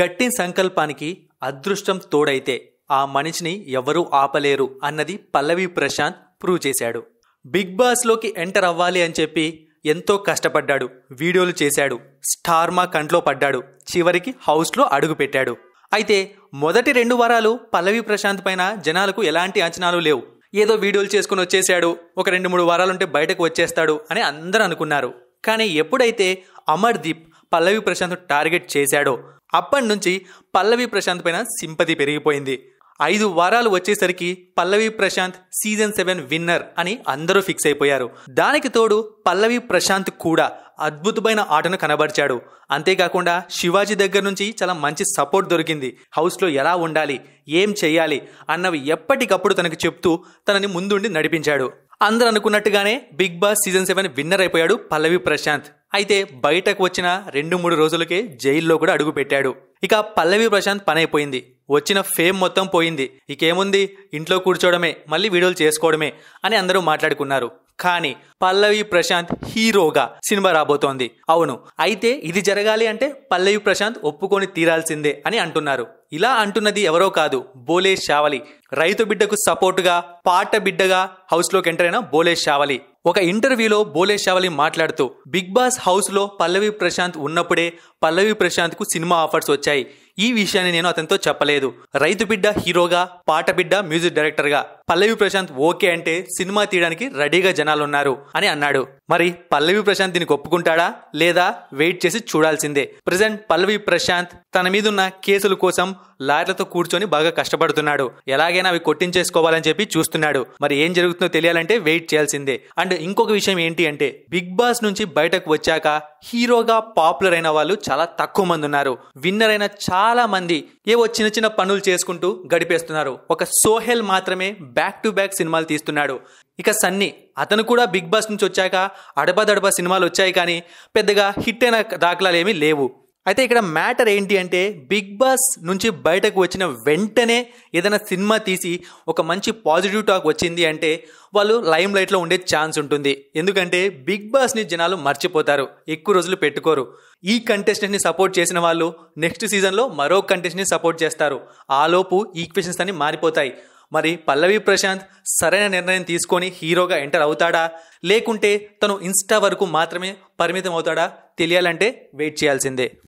గట్టి సంకల్పానికి అదృష్టం తోడైతే ఆ మనిషిని ఎవరూ ఆపలేరు అన్నది పల్లవి ప్రశాంత్ ప్రూవ్ చేశాడు బిగ్ బాస్లోకి ఎంటర్ అవ్వాలి అని చెప్పి ఎంతో కష్టపడ్డాడు వీడియోలు చేశాడు స్టార్మా కంట్లో పడ్డాడు చివరికి హౌస్లో అడుగుపెట్టాడు అయితే మొదటి రెండు వారాలు పల్లవి ప్రశాంత్ పైన జనాలకు ఎలాంటి అంచనాలు లేవు ఏదో వీడియోలు చేసుకుని వచ్చేసాడు ఒక రెండు మూడు వారాలుంటే బయటకు వచ్చేస్తాడు అని అందరూ అనుకున్నారు కానీ ఎప్పుడైతే అమర్దీప్ పల్లవి ప్రశాంత్ టార్గెట్ చేశాడో అప్పటి నుంచి పల్లవి ప్రశాంత్ పైన సింపతి పెరిగిపోయింది ఐదు వారాలు వచ్చేసరికి Pallavi Prashanth season seven winner అని అందరూ ఫిక్స్ అయిపోయారు దానికి తోడు పల్లవి ప్రశాంత్ కూడా అద్భుతమైన ఆటను కనబరిచాడు అంతేకాకుండా శివాజీ దగ్గర నుంచి చాలా మంచి సపోర్ట్ దొరికింది హౌస్లో ఎలా ఉండాలి ఏం చేయాలి అన్నవి ఎప్పటికప్పుడు తనకు చెప్తూ తనని ముందుండి నడిపించాడు అందరు అనుకున్నట్టుగానే big boss season seven winner అయిపోయాడు పల్లవి ప్రశాంత్ అయితే బయటకు వచ్చిన రెండు మూడు రోజులకే జైల్లో కూడా అడుగు పెట్టాడు ఇక పల్లవి ప్రశాంత్ పని అయిపోయింది వచ్చిన ఫేమ్ మొత్తం పోయింది ఇకేముంది ఇంట్లో కూర్చోవడమే మళ్ళీ వీడియోలు చేసుకోవడమే అని అందరూ మాట్లాడుకున్నారు కానీ పల్లవి ప్రశాంత్ హీరోగా సినిమా రాబోతోంది అవును అయితే ఇది జరగాలి అంటే పల్లవి ప్రశాంత్ ఒప్పుకొని తీరాల్సిందే అని అంటున్నారు ఇలా అంటున్నది ఎవరో కాదు బోలే షావలి రైతు బిడ్డకు సపోర్టుగా పాట బిడ్డగా హౌస్లోకి ఎంటర్ అయిన బోలే షావలి ఒక ఇంటర్వ్యూలో బోలే శావలి మాట్లాడుతూ బిగ్ బాస్ హౌస్లో పల్లవి ప్రశాంత్ ఉన్నప్పుడే పల్లవి ప్రశాంత్కు సినిమా ఆఫర్స్ వచ్చాయి ఈ విషయాన్ని నేను అతనితో చెప్పలేదు రైతు బిడ్డ హీరోగా పాట బిడ్డ మ్యూజిక్ డైరెక్టర్గా పల్లవి ప్రశాంత్ ఓకే అంటే సినిమా తీయడానికి రెడీగా జనాలున్నారు అని అన్నాడు మరి పల్లవి ప్రశాంత్ దీనికి ఒప్పుకుంటాడా లేదా వెయిట్ చేసి చూడాల్సిందే ప్రజెంట్ పల్లవి ప్రశాంత్ తన మీదున్న కేసుల కోసం లాయర్లతో కూర్చొని బాగా కష్టపడుతున్నాడు ఎలాగైనా అవి కొట్టించేసుకోవాలని చెప్పి చూస్తున్నాడు మరి ఏం జరుగుతుందో తెలియాలంటే వెయిట్ చేయాల్సిందే అండ్ ఇంకొక విషయం ఏంటి అంటే బిగ్ బాస్ నుంచి బయటకు వచ్చాక హీరోగా పాపులర్ అయిన వాళ్ళు చాలా తక్కువ మంది ఉన్నారు విన్నర్ అయిన చాలా మంది ఏవో చిన్న చిన్న పనులు చేసుకుంటూ గడిపేస్తున్నారు ఒక సోహెల్ మాత్రమే బ్యాక్ టు బ్యాక్ సినిమాలు తీస్తున్నాడు ఇక సన్నీ అతను కూడా బిగ్ బాస్ నుంచి వచ్చాక అడబదడబ సినిమాలు వచ్చాయి కానీ పెద్దగా హిట్ అయిన దాఖలాలు ఏమీ లేవు అయితే ఇక్కడ మ్యాటర్ ఏంటి అంటే బిగ్ బాస్ నుంచి బయటకు వచ్చిన వెంటనే ఏదైనా సినిమా తీసి ఒక మంచి పాజిటివ్ టాక్ వచ్చింది అంటే వాళ్ళు లైమ్ లైట్లో ఉండే ఛాన్స్ ఉంటుంది ఎందుకంటే బిగ్ బాస్ని జనాలు మర్చిపోతారు ఎక్కువ రోజులు పెట్టుకోరు ఈ కంటెస్టెంట్ని సపోర్ట్ చేసిన వాళ్ళు నెక్స్ట్ సీజన్లో మరో కంటెస్ట్ని సపోర్ట్ చేస్తారు ఆలోపు ఈక్వేషన్స్ అన్ని మారిపోతాయి మరి పల్లవి ప్రశాంత్ సరైన నిర్ణయం తీసుకొని హీరోగా ఎంటర్ అవుతాడా లేకుంటే తను ఇన్స్టా వరకు మాత్రమే పరిమితం అవుతాడా తెలియాలంటే వెయిట్ చేయాల్సిందే